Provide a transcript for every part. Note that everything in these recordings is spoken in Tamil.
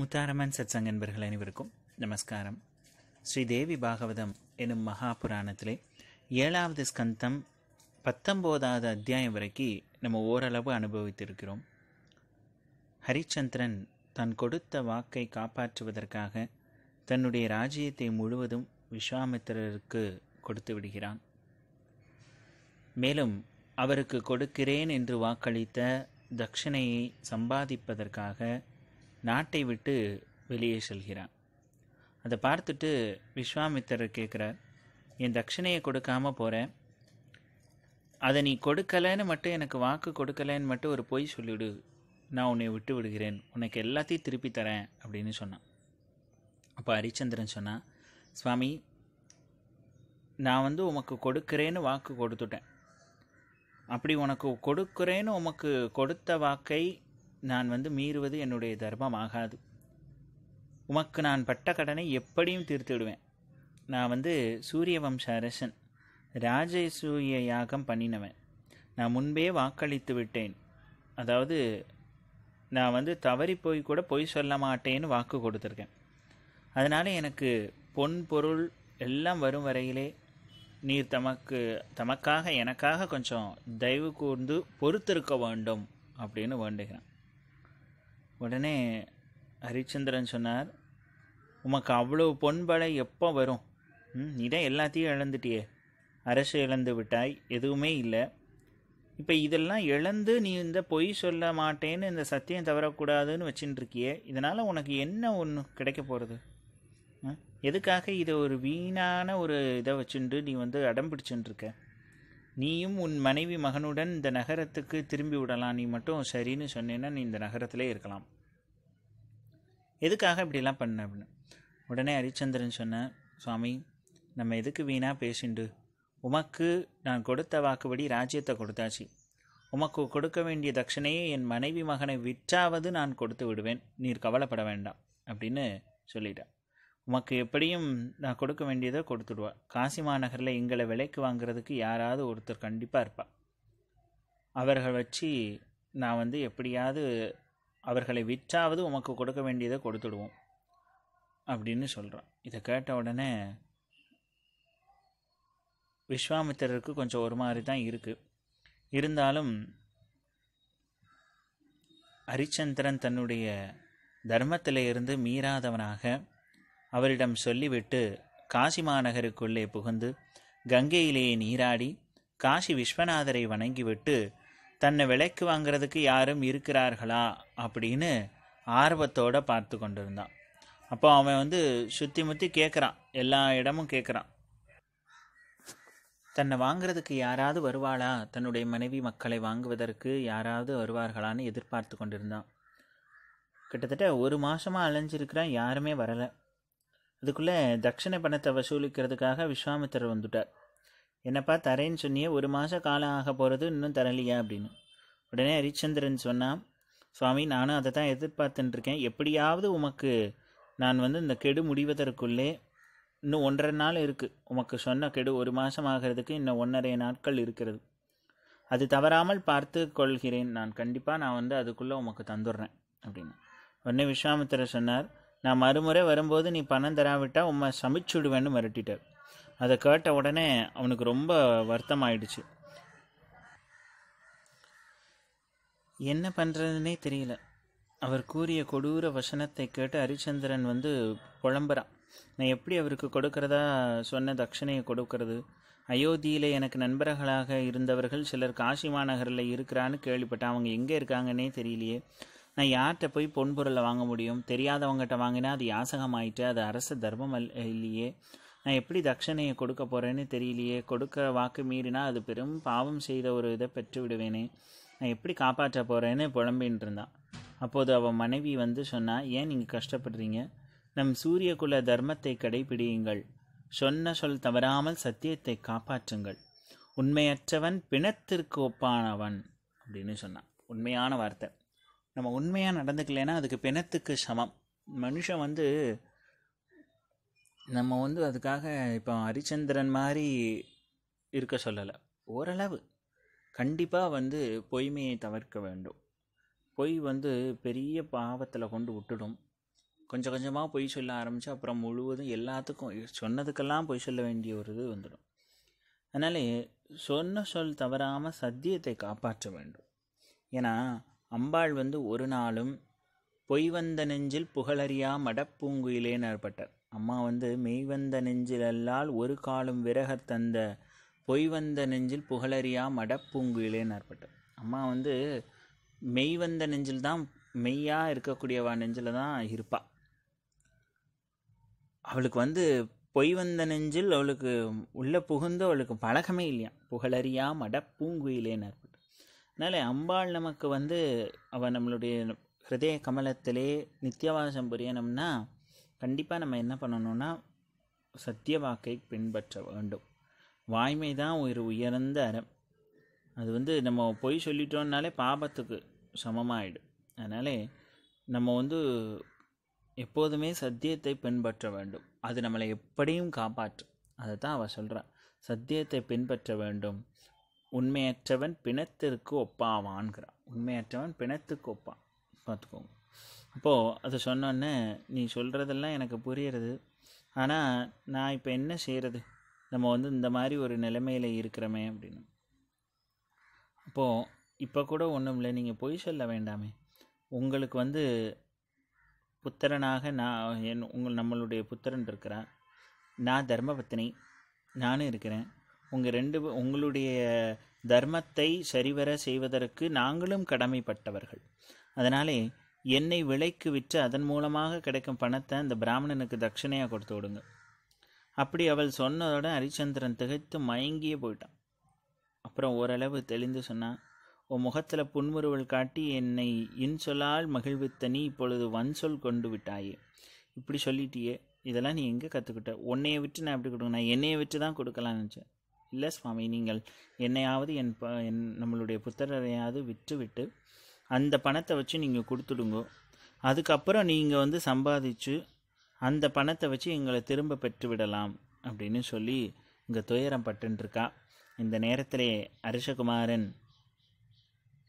முத்தாரமன் சத்சங் என்பர்கள் அனைவருக்கும் நமஸ்காரம் ஸ்ரீ தேவி பாகவதம் எனும் மகா புராணத்திலே ஏழாவது ஸ்கந்தம் பத்தொம்போதாவது அத்தியாயம் வரைக்கு நம்ம ஓரளவு அனுபவித்திருக்கிறோம் ஹரிச்சந்திரன் தன் கொடுத்த வாக்கை காப்பாற்றுவதற்காக தன்னுடைய ராஜ்யத்தை முழுவதும் விஸ்வாமித்திரருக்கு கொடுத்து விடுகிறான் மேலும் அவருக்கு கொடுக்கிறேன் என்று வாக்களித்த தட்சிணையை சம்பாதிப்பதற்காக நாட்டை விட்டு வெளியே செல்கிறான் அதை பார்த்துட்டு விஸ்வாமித்திரர் கேட்குறார் என் தட்சிணையை கொடுக்காம போகிறேன் அதை நீ கொடுக்கலைன்னு மட்டும் எனக்கு வாக்கு கொடுக்கலைன்னு மட்டும் ஒரு பொய் சொல்லிவிடு நான் உன்னை விட்டு விடுகிறேன் உனக்கு எல்லாத்தையும் திருப்பி தரேன் அப்படின்னு சொன்னான் அப்போ ஹரிச்சந்திரன் சொன்னான் சுவாமி நான் வந்து உமக்கு கொடுக்குறேன்னு வாக்கு கொடுத்துட்டேன் அப்படி உனக்கு கொடுக்குறேன்னு உமக்கு கொடுத்த வாக்கை நான் வந்து மீறுவது என்னுடைய தர்மம் ஆகாது உமக்கு நான் பட்ட கடனை எப்படியும் தீர்த்துவிடுவேன் நான் வந்து சூரிய வம்ச அரசன் ராஜசூய யாகம் பண்ணினவன் நான் முன்பே வாக்களித்து விட்டேன் அதாவது நான் வந்து தவறி போய் கூட பொய் சொல்ல மாட்டேன்னு வாக்கு கொடுத்துருக்கேன் அதனால் எனக்கு பொன் பொருள் எல்லாம் வரும் வரையிலே நீர் தமக்கு தமக்காக எனக்காக கொஞ்சம் தயவு கூர்ந்து பொறுத்திருக்க வேண்டும் அப்படின்னு வேண்டுகிறேன் உடனே ஹரிச்சந்திரன் சொன்னார் உமக்கு அவ்வளோ பொன்படை எப்போ வரும் இதை எல்லாத்தையும் இழந்துட்டியே அரசு இழந்து விட்டாய் எதுவுமே இல்லை இப்போ இதெல்லாம் இழந்து நீ இந்த பொய் சொல்ல மாட்டேன்னு இந்த சத்தியம் தவறக்கூடாதுன்னு வச்சுட்டுருக்கியே இதனால் உனக்கு என்ன ஒன்று கிடைக்க போகிறது எதுக்காக இதை ஒரு வீணான ஒரு இதை வச்சுட்டு நீ வந்து அடம் பிடிச்சுட்டுருக்க நீயும் உன் மனைவி மகனுடன் இந்த நகரத்துக்கு திரும்பி விடலாம் நீ மட்டும் சரின்னு சொன்னேன்னா நீ இந்த நகரத்திலே இருக்கலாம் எதுக்காக இப்படிலாம் பண்ண அப்படின்னு உடனே ஹரிச்சந்திரன் சொன்னேன் சுவாமி நம்ம எதுக்கு வீணாக பேசிண்டு உமக்கு நான் கொடுத்த வாக்குபடி ராஜ்யத்தை கொடுத்தாச்சு உமக்கு கொடுக்க வேண்டிய தட்சணையை என் மனைவி மகனை விற்றாவது நான் கொடுத்து விடுவேன் நீர் கவலைப்பட வேண்டாம் அப்படின்னு சொல்லிட்டா உமக்கு எப்படியும் நான் கொடுக்க வேண்டியதை கொடுத்துடுவா காசி மாநகரில் எங்களை விலைக்கு வாங்குறதுக்கு யாராவது ஒருத்தர் கண்டிப்பாக இருப்பா அவர்கள் வச்சு நான் வந்து எப்படியாவது அவர்களை விற்றாவது உமக்கு கொடுக்க வேண்டியதை கொடுத்துடுவோம் அப்படின்னு சொல்கிறான் இதை கேட்ட உடனே விஸ்வாமித்திரருக்கு கொஞ்சம் ஒரு மாதிரி தான் இருக்குது இருந்தாலும் ஹரிச்சந்திரன் தன்னுடைய தர்மத்தில் இருந்து மீறாதவனாக அவரிடம் சொல்லிவிட்டு காசி மாநகருக்குள்ளே புகுந்து கங்கையிலேயே நீராடி காசி விஸ்வநாதரை வணங்கிவிட்டு தன்னை விலைக்கு வாங்கிறதுக்கு யாரும் இருக்கிறார்களா அப்படின்னு ஆர்வத்தோடு பார்த்து கொண்டிருந்தான் அப்போ அவன் வந்து சுற்றி முற்றி கேட்குறான் எல்லா இடமும் கேட்குறான் தன்னை வாங்கிறதுக்கு யாராவது வருவாளா தன்னுடைய மனைவி மக்களை வாங்குவதற்கு யாராவது வருவார்களான்னு எதிர்பார்த்து கொண்டிருந்தான் கிட்டத்தட்ட ஒரு மாதமாக அலைஞ்சிருக்கிறான் யாருமே வரலை அதுக்குள்ளே தட்சிணை பணத்தை வசூலிக்கிறதுக்காக விஸ்வாமித்திரர் வந்துட்டார் என்னப்பா தரேன்னு சொன்னியே ஒரு மாதம் காலம் ஆக போகிறது இன்னும் தரலையா அப்படின்னு உடனே ஹரிச்சந்திரன் சொன்னான் சுவாமி நானும் அதை தான் எதிர்பார்த்துட்டுருக்கேன் எப்படியாவது உமக்கு நான் வந்து இந்த கெடு முடிவதற்குள்ளே இன்னும் ஒன்றரை நாள் இருக்குது உமக்கு சொன்ன கெடு ஒரு மாதம் ஆகிறதுக்கு இன்னும் ஒன்றரை நாட்கள் இருக்கிறது அது தவறாமல் பார்த்து கொள்கிறேன் நான் கண்டிப்பாக நான் வந்து அதுக்குள்ளே உமக்கு தந்துடுறேன் அப்படின்னு உடனே விஸ்வாமித்திரர் சொன்னார் நான் மறுமுறை வரும்போது நீ பணம் தராவிட்டால் உம்மை விடுவேன்னு மிரட்டிட்டார் அதை கேட்ட உடனே அவனுக்கு ரொம்ப வருத்தம் ஆயிடுச்சு என்ன பண்ணுறதுனே தெரியல அவர் கூறிய கொடூர வசனத்தை கேட்டு ஹரிச்சந்திரன் வந்து புலம்புறான் நான் எப்படி அவருக்கு கொடுக்கறதா சொன்ன தட்சணையை கொடுக்கறது அயோத்தியில் எனக்கு நண்பர்களாக இருந்தவர்கள் சிலர் காசி மாநகரில் இருக்கிறான்னு கேள்விப்பட்டேன் அவங்க எங்கே இருக்காங்கன்னே தெரியலையே நான் யார்கிட்ட போய் பொன்பொருளை வாங்க முடியும் தெரியாதவங்ககிட்ட வாங்கினா அது யாசகமாயிட்டு ஆயிட்டு அது அரச தர்மம் இல்லையே நான் எப்படி தட்சணையை கொடுக்க போகிறேன்னு தெரியலையே கொடுக்க வாக்கு மீறினா அது பெரும் பாவம் செய்த ஒரு இதை பெற்று விடுவேனே நான் எப்படி காப்பாற்ற போகிறேன்னு புலம்பின்னு இருந்தான் அப்போது அவன் மனைவி வந்து சொன்னால் ஏன் நீங்கள் கஷ்டப்படுறீங்க நம் சூரியகுல தர்மத்தை கடைபிடியுங்கள் சொன்ன சொல் தவறாமல் சத்தியத்தை காப்பாற்றுங்கள் உண்மையற்றவன் பிணத்திற்கு ஒப்பானவன் அப்படின்னு சொன்னான் உண்மையான வார்த்தை நம்ம உண்மையாக நடந்துக்கலைன்னா அதுக்கு பிணத்துக்கு சமம் மனுஷன் வந்து நம்ம வந்து அதுக்காக இப்போ ஹரிச்சந்திரன் மாதிரி இருக்க சொல்லலை ஓரளவு கண்டிப்பாக வந்து பொய்மையை தவிர்க்க வேண்டும் பொய் வந்து பெரிய பாவத்தில் கொண்டு விட்டுடும் கொஞ்சம் கொஞ்சமாக பொய் சொல்ல ஆரம்பித்து அப்புறம் முழுவதும் எல்லாத்துக்கும் சொன்னதுக்கெல்லாம் பொய் சொல்ல வேண்டிய ஒரு இது வந்துடும் அதனால் சொன்ன சொல் தவறாமல் சத்தியத்தை காப்பாற்ற வேண்டும் ஏன்னா அம்பாள் வந்து ஒரு நாளும் பொய் வந்த நெஞ்சில் புகழறியா மடப்பூங்குயிலேன்னு ஏற்பட்டார் அம்மா வந்து மெய்வந்த நெஞ்சில் அல்லால் ஒரு காலம் விறக தந்த பொய்வந்த நெஞ்சில் புகழறியா மடப்பூங்குயிலேன்னு அற்பட்டது அம்மா வந்து மெய்வந்த நெஞ்சில் தான் மெய்யாக இருக்கக்கூடியவா நெஞ்சில் தான் இருப்பாள் அவளுக்கு வந்து பொய் வந்த நெஞ்சில் அவளுக்கு உள்ளே புகுந்து அவளுக்கு பழகமே இல்லையா புகழறியா மடப்பூங்குயிலே பூங்குயிலேன்னு அதனால் அம்பாள் நமக்கு வந்து அவள் நம்மளுடைய ஹிருதய கமலத்திலே நித்தியவாசம் புரியணும்னா கண்டிப்பாக நம்ம என்ன பண்ணணும்னா சத்திய வாக்கை பின்பற்ற வேண்டும் வாய்மை தான் ஒரு உயர்ந்த அறம் அது வந்து நம்ம பொய் சொல்லிட்டோம்னாலே பாபத்துக்கு சமமாயிடும் அதனால் நம்ம வந்து எப்போதுமே சத்தியத்தை பின்பற்ற வேண்டும் அது நம்மளை எப்படியும் காப்பாற்றும் அதை தான் அவள் சொல்கிறான் சத்தியத்தை பின்பற்ற வேண்டும் உண்மையற்றவன் பிணத்திற்கு ஒப்பாவான்கிறான் உண்மையற்றவன் பிணத்துக்கு ஒப்பான் பார்த்துக்கோங்க அப்போது அதை சொன்னோன்னே நீ சொல்கிறதெல்லாம் எனக்கு புரியுறது ஆனால் நான் இப்போ என்ன செய்கிறது நம்ம வந்து இந்த மாதிரி ஒரு நிலைமையில் இருக்கிறோமே அப்படின்னு அப்போது இப்போ கூட ஒன்றும் இல்லை நீங்கள் பொய் சொல்ல வேண்டாமே உங்களுக்கு வந்து புத்திரனாக நான் என் உங்கள் நம்மளுடைய புத்திரன் இருக்கிறார் நான் தர்மபத்தினி நானும் இருக்கிறேன் உங்கள் ரெண்டு உங்களுடைய தர்மத்தை சரிவர செய்வதற்கு நாங்களும் கடமைப்பட்டவர்கள் அதனாலே என்னை விலைக்கு விற்று அதன் மூலமாக கிடைக்கும் பணத்தை அந்த பிராமணனுக்கு தட்சிணையாக கொடுத்து விடுங்க அப்படி அவள் சொன்னதோட ஹரிச்சந்திரன் திகைத்து மயங்கியே போயிட்டான் அப்புறம் ஓரளவு தெளிந்து சொன்னான் உன் முகத்தில் புன்முறுவல் காட்டி என்னை இன்சொல்லால் மகிழ்வித்த நீ இப்பொழுது வன்சொல் கொண்டு விட்டாயே இப்படி சொல்லிட்டியே இதெல்லாம் நீ எங்கே கற்றுக்கிட்ட உன்னையை விட்டு நான் எப்படி கொடுங்க நான் என்னையை விட்டு தான் கொடுக்கலான்னு நினச்சேன் இல்லை சுவாமி நீங்கள் என்னையாவது என் ப என் நம்மளுடைய புத்தரையாவது விட்டு விட்டு அந்த பணத்தை வச்சு நீங்கள் கொடுத்துடுங்க அதுக்கப்புறம் நீங்கள் வந்து சம்பாதிச்சு அந்த பணத்தை வச்சு எங்களை திரும்ப பெற்று விடலாம் அப்படின்னு சொல்லி இங்கே துயரம் பட்டுருக்கா இந்த நேரத்தில் அரிசகுமாரன்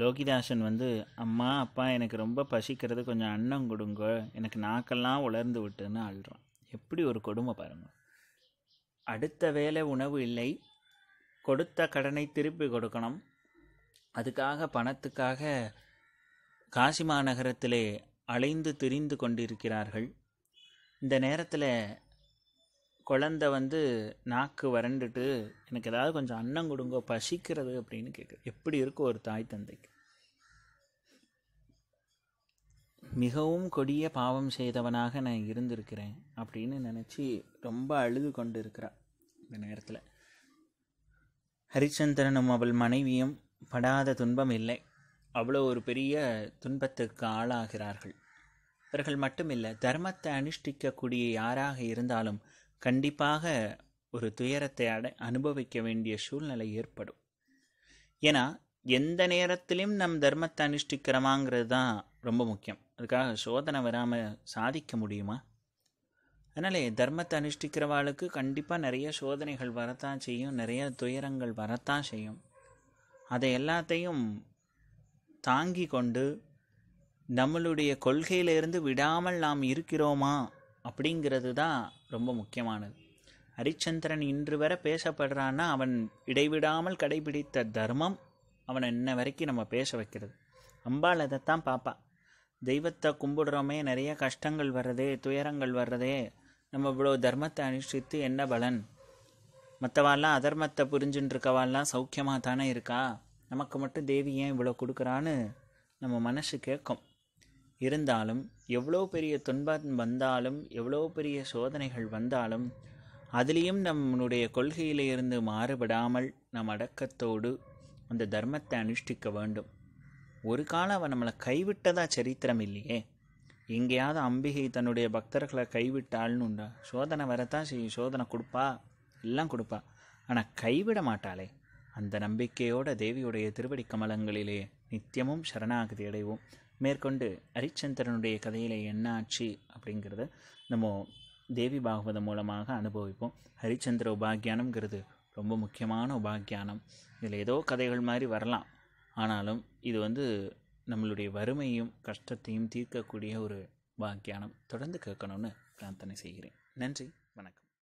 லோகிதாசன் வந்து அம்மா அப்பா எனக்கு ரொம்ப பசிக்கிறது கொஞ்சம் அன்னம் கொடுங்க எனக்கு நாக்கெல்லாம் உலர்ந்து விட்டுன்னு அழுறான் எப்படி ஒரு கொடுமை பாருங்கள் அடுத்த வேலை உணவு இல்லை கொடுத்த கடனை திருப்பி கொடுக்கணும் அதுக்காக பணத்துக்காக காசி மாநகரத்திலே அலைந்து திரிந்து கொண்டிருக்கிறார்கள் இந்த நேரத்தில் குழந்தை வந்து நாக்கு வறண்டுட்டு எனக்கு ஏதாவது கொஞ்சம் அன்னம் கொடுங்க பசிக்கிறது அப்படின்னு கேட்குது எப்படி இருக்கும் ஒரு தாய் தந்தைக்கு மிகவும் கொடிய பாவம் செய்தவனாக நான் இருந்திருக்கிறேன் அப்படின்னு நினச்சி ரொம்ப அழுது கொண்டு இருக்கிறா இந்த நேரத்தில் ஹரிச்சந்திரனும் அவள் மனைவியும் படாத துன்பம் இல்லை அவ்வளோ ஒரு பெரிய துன்பத்துக்கு ஆளாகிறார்கள் இவர்கள் மட்டுமில்லை தர்மத்தை அனுஷ்டிக்கக்கூடிய யாராக இருந்தாலும் கண்டிப்பாக ஒரு துயரத்தை அட அனுபவிக்க வேண்டிய சூழ்நிலை ஏற்படும் ஏன்னா எந்த நேரத்திலையும் நம் தர்மத்தை அனுஷ்டிக்கிறோமாங்கிறது தான் ரொம்ப முக்கியம் அதுக்காக சோதனை வராமல் சாதிக்க முடியுமா அதனாலே தர்மத்தை அனுஷ்டிக்கிறவாளுக்கு கண்டிப்பாக நிறைய சோதனைகள் வரத்தான் செய்யும் நிறைய துயரங்கள் வரத்தான் செய்யும் அதை எல்லாத்தையும் தாங்கி கொண்டு நம்மளுடைய கொள்கையிலிருந்து விடாமல் நாம் இருக்கிறோமா அப்படிங்கிறது தான் ரொம்ப முக்கியமானது ஹரிச்சந்திரன் இன்று வரை பேசப்படுறான்னா அவன் இடைவிடாமல் கடைபிடித்த தர்மம் அவனை இன்ன வரைக்கும் நம்ம பேச வைக்கிறது அம்பாள் அதைத்தான் பார்ப்பா தெய்வத்தை கும்பிடுறோமே நிறைய கஷ்டங்கள் வர்றதே துயரங்கள் வர்றதே நம்ம இவ்வளோ தர்மத்தை அனுஷ்டித்து என்ன பலன் மற்றவாள்லாம் அதர்மத்தை புரிஞ்சுட்டு சௌக்கியமாக தானே இருக்கா நமக்கு மட்டும் தேவி ஏன் இவ்வளோ கொடுக்குறான்னு நம்ம மனசு கேட்கும் இருந்தாலும் எவ்வளோ பெரிய துன்பம் வந்தாலும் எவ்வளோ பெரிய சோதனைகள் வந்தாலும் அதுலேயும் நம்முடைய கொள்கையிலிருந்து மாறுபடாமல் நம் அடக்கத்தோடு அந்த தர்மத்தை அனுஷ்டிக்க வேண்டும் ஒரு காலம் அவன் நம்மளை கைவிட்டதா சரித்திரம் இல்லையே எங்கேயாவது அம்பிகை தன்னுடைய பக்தர்களை கைவிட்டாள்னு உண்டா சோதனை வரத்தான் சோதனை கொடுப்பா எல்லாம் கொடுப்பா ஆனால் கைவிட மாட்டாளே அந்த நம்பிக்கையோட தேவியுடைய திருவடி கமலங்களிலே நித்தியமும் சரணாகதி அடைவோம் மேற்கொண்டு ஹரிச்சந்திரனுடைய கதையில் என்ன ஆச்சு அப்படிங்கிறத நம்ம தேவி பாகவதம் மூலமாக அனுபவிப்போம் ஹரிச்சந்திர உபாக்கியானம்ங்கிறது ரொம்ப முக்கியமான உபாக்கியானம் இதில் ஏதோ கதைகள் மாதிரி வரலாம் ஆனாலும் இது வந்து நம்மளுடைய வறுமையும் கஷ்டத்தையும் தீர்க்கக்கூடிய ஒரு பாக்கியானம் தொடர்ந்து கேட்கணும்னு பிரார்த்தனை செய்கிறேன் நன்றி